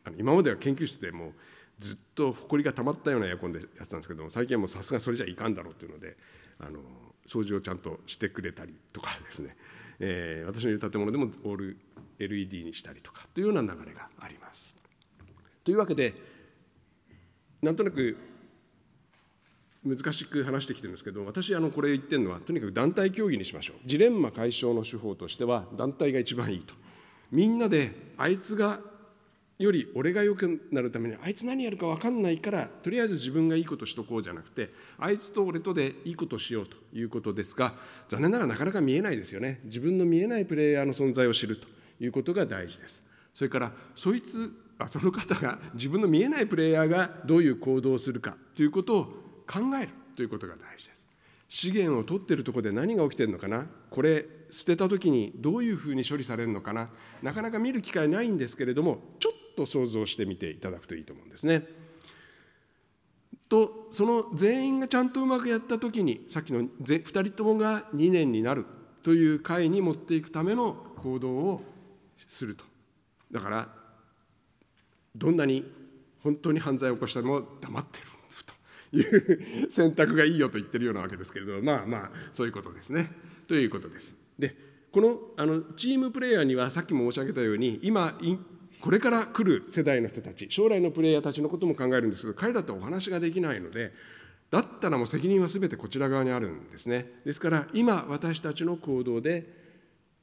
あの今までは研究室でもずっと埃が溜まったようなエアコンでやってたんですけども最近はもうさすがそれじゃいかんだろうっていうのであの掃除をちゃんとしてくれたりとかですね、えー、私のいる建物でもオール LED にしたりとかというような流れがあります。というわけでなんとなく難しく話してきてるんですけど私あのこれ言ってるのはとにかく団体競技にしましょうジレンマ解消の手法としては団体が一番いいとみんなであいつがより俺が良くなるためにあいつ何やるか分かんないからとりあえず自分がいいことしとこうじゃなくてあいつと俺とでいいことしようということですが残念ながらなかなか見えないですよね自分の見えないプレイヤーの存在を知るということが大事ですそれからそいつあその方が自分の見えないプレイヤーがどういう行動をするかということを考えるということが大事です。資源を取ってるとこで何が起きてるのかなこれ捨てた時にどういうふうに処理されるのかななかなか見る機会ないんですけれどもちょっと想像してみていただくといいと思うんですね。とその全員がちゃんとうまくやった時にさっきの2人ともが2年になるという回に持っていくための行動をするとだからどんなに本当に犯罪を起こしたのも黙ってるいう選択がいいよと言ってるようなわけですけれどまあまあそういうことですね。ということです。でこのあのチームプレーヤーにはさっきも申し上げたように今これから来る世代の人たち将来のプレイヤーたちのことも考えるんですけど彼らとお話ができないのでだったらもう責任は全てこちら側にあるんですね。ですから今私たちの行動で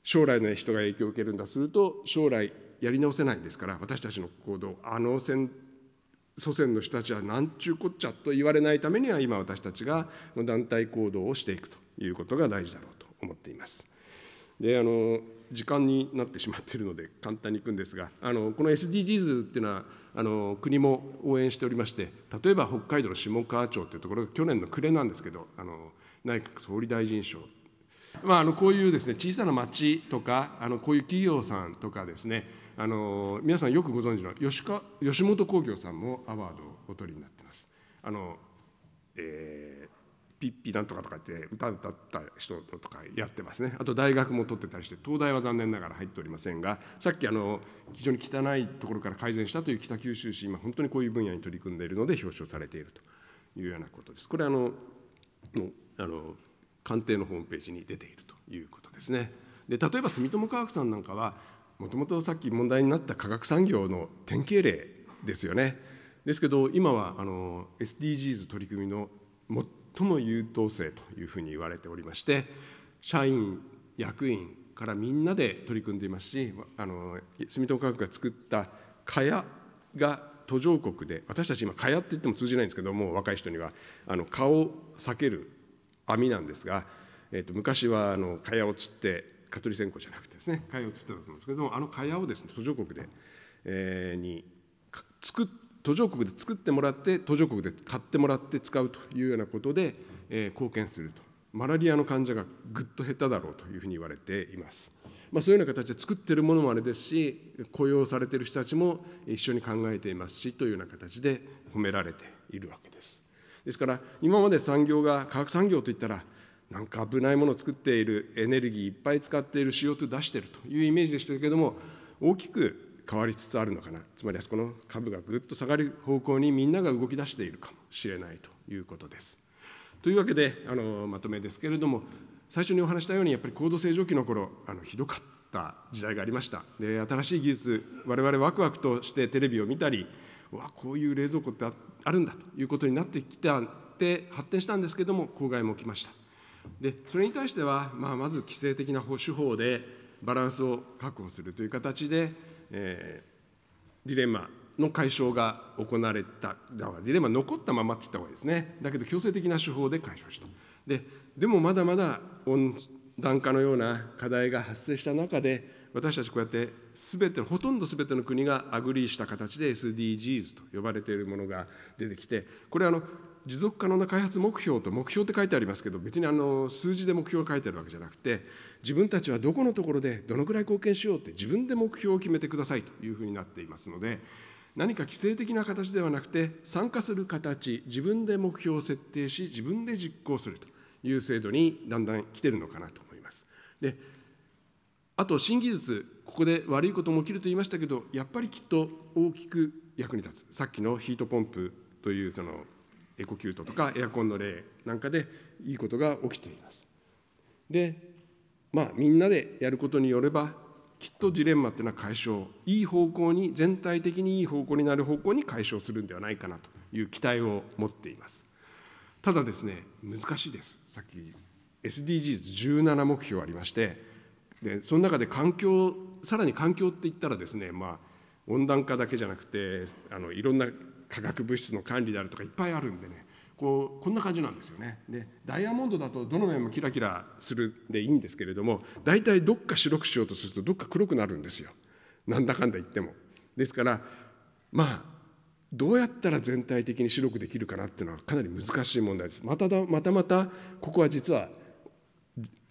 将来の人が影響を受けるんだすると将来やり直せないですから私たちの行動あの選祖先の人たちはなんちゅうこっちゃと言われないためには今私たちが団体行動をしていくということが大事だろうと思っています。であの時間になってしまっているので簡単にいくんですがあのこの SDGs っていうのはあの国も応援しておりまして例えば北海道の下川町っていうところが去年の暮れなんですけどあの内閣総理大臣賞まあ、あのこういうですね小さな町とかあのこういう企業さんとかですねあの皆さんよくご存知の吉か吉本興業さんもアワードをお取りになってます。あのえーピッピなんとかとか言って歌歌った人とかやってますねあと大学も取ってたりして東大は残念ながら入っておりませんがさっきあの非常に汚いところから改善したという北九州市今本当にこういう分野に取り組んでいるので表彰されているというようなことですこれあのもうあの官邸のホームページに出ているということですねで例えば住友科学さんなんかはもともとさっき問題になった化学産業の典型例ですよね。ですけど今はあの SDGs 取り組みの最も優等生というふうに言われておりまして社員役員からみんなで取り組んでいますしあの住友化学が作った蚊帳が途上国で私たち今蚊帳って言っても通じないんですけども若い人にはあの蚊を避ける網なんですが、えー、と昔はあの蚊帳を釣って蚊取り線香じゃなくてですね蚊帳をつってたと思うんですけどもあの蚊帳をですね途上国で、えー、に作途上国で作ってもらって途上国で買ってもらって使うというようなことで、えー、貢献するとマラリアの患者がぐっと減っただろうというふうに言われています。まあ、そういうような形で作ってるものもあれですし雇用されてる人たちも一緒に考えていますしというような形で褒められているわけです。ですから今まで産業が化学産業といったらなんか危ないものを作っているエネルギーいっぱい使っている CO2 出してるというイメージでしたけれども大きく変わりつつあるのかなつまりあそこの株がぐっと下がる方向にみんなが動き出しているかもしれないということです。というわけであのまとめですけれども最初にお話したようにやっぱり高度成長期の頃あのひどかった時代がありましたで新しい技術我々ワクワクとしてテレビを見たりわこういう冷蔵庫ってあるんだということになってきたって発展したんですけども公害も起きましたでそれに対しては、まあ、まず規制的な手法でバランスを確保するという形で、えー、ディレンマの解消が行われたディレンマ残ったままって言った方がいいですねだけど強制的な手法で解消したででもまだまだ温暖化のような課題が発生した中で私たちこうやって全てほとんどすべての国がアグリーした形で SDGs と呼ばれているものが出てきてこれあの持続可能な開発目標と目標って書いてありますけど別にあの数字で目標が書いてあるわけじゃなくて自分たちはどこのところでどのくらい貢献しようって自分で目標を決めてくださいというふうになっていますので何か規制的な形ではなくて参加する形自分で目標を設定し自分で実行するという制度にだんだん来てるのかなと思います。であと新技術ここで悪いことも起きると言いましたけどやっぱりきっと大きく役に立つさっきのヒートポンプというそのエコキュートとかエアコンの例なんかでいいことが起きています。でまあみんなでやることによればきっとジレンマっていうのは解消いい方向に全体的にいい方向になる方向に解消するんではないかなという期待を持っています。ただですね難しいですさっき SDGs17 目標ありましてでその中で環境さらに環境って言ったらですね、まあ、温暖化だけじゃなくてあのいろんな化学物質の管理であるとかいっぱいあるんでねこうこんな感じなんですよねでダイヤモンドだとどの面もキラキラするでいいんですけれども大体どっか白くしようとするとどっか黒くなるんですよなんだかんだ言っても。ですからまあどうやったら全体的に白くできるかなっていうのはかなり難しい問題です。またまたまたここは実は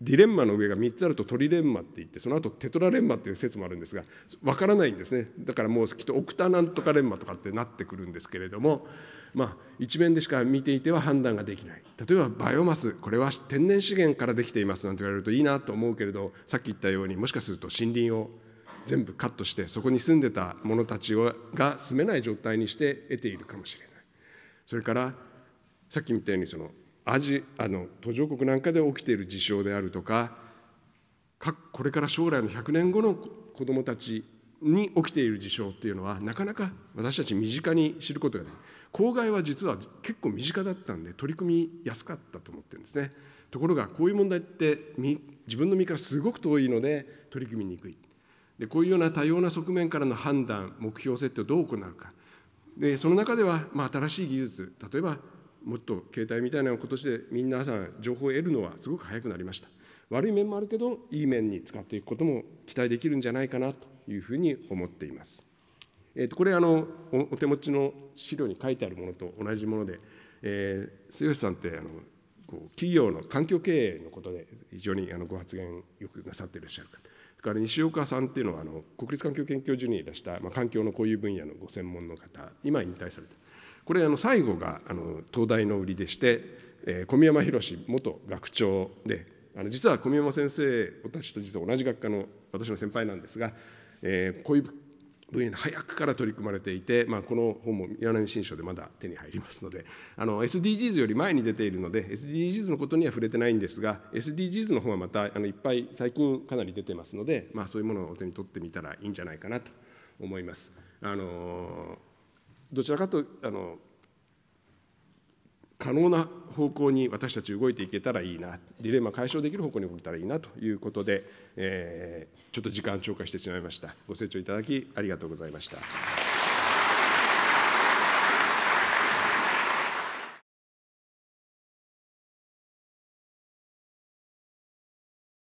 ディレンマの上が3つあるとトリレンマって言ってその後テトラレンマっていう説もあるんですが分からないんですねだからもうきっとオクタなんとかレンマとかってなってくるんですけれどもまあ一面でしか見ていては判断ができない例えばバイオマスこれは天然資源からできていますなんて言われるといいなと思うけれどさっき言ったようにもしかすると森林を全部カットしてそこに住んでた者たちが住めない状態にして得ているかもしれない。それからさっきみたいにそのアジあの途上国なんかで起きている事象であるとかこれから将来の100年後の子どもたちに起きている事象っていうのはなかなか私たち身近に知ることができない公害は実は結構身近だったんで取り組みやすかったと思ってるんですねところがこういう問題って自分の身からすごく遠いので取り組みにくいでこういうような多様な側面からの判断目標設定をどう行うかでその中では、まあ、新しい技術例えばもっと携帯みたいなことしてみんなさん情報を得るのはすごく早くなりました悪い面もあるけどいい面に使っていくことも期待できるんじゃないかなというふうに思っています、えー、とこれあのお手持ちの資料に書いてあるものと同じもので、えー、末吉さんってあのこう企業の環境経営のことで非常にあのご発言よくなさっていらっしゃる方それから西岡さんっていうのはあの国立環境研究所にいらした、まあ、環境のこういう分野のご専門の方今引退されてこれあの最後があの東大の売りでして、え小宮山宏元学長であの実は小宮山先生私と実は同じ学科の私の先輩なんですが、えこういう分野に早くから取り組まれていて、まこの本も柳波新書でまだ手に入りますのであの SDGs より前に出ているので SDGs のことには触れてないんですが SDGs の方はまたあのいっぱい最近かなり出てますので、まそういうものをお手に取ってみたらいいんじゃないかなと思います。あのーどちらかとあの可能な方向に私たち動いていけたらいいなディレマ解消できる方向に動けたらいいなということで、えー、ちょっと時間超過してしまいましたご清聴いただきありがとうございました。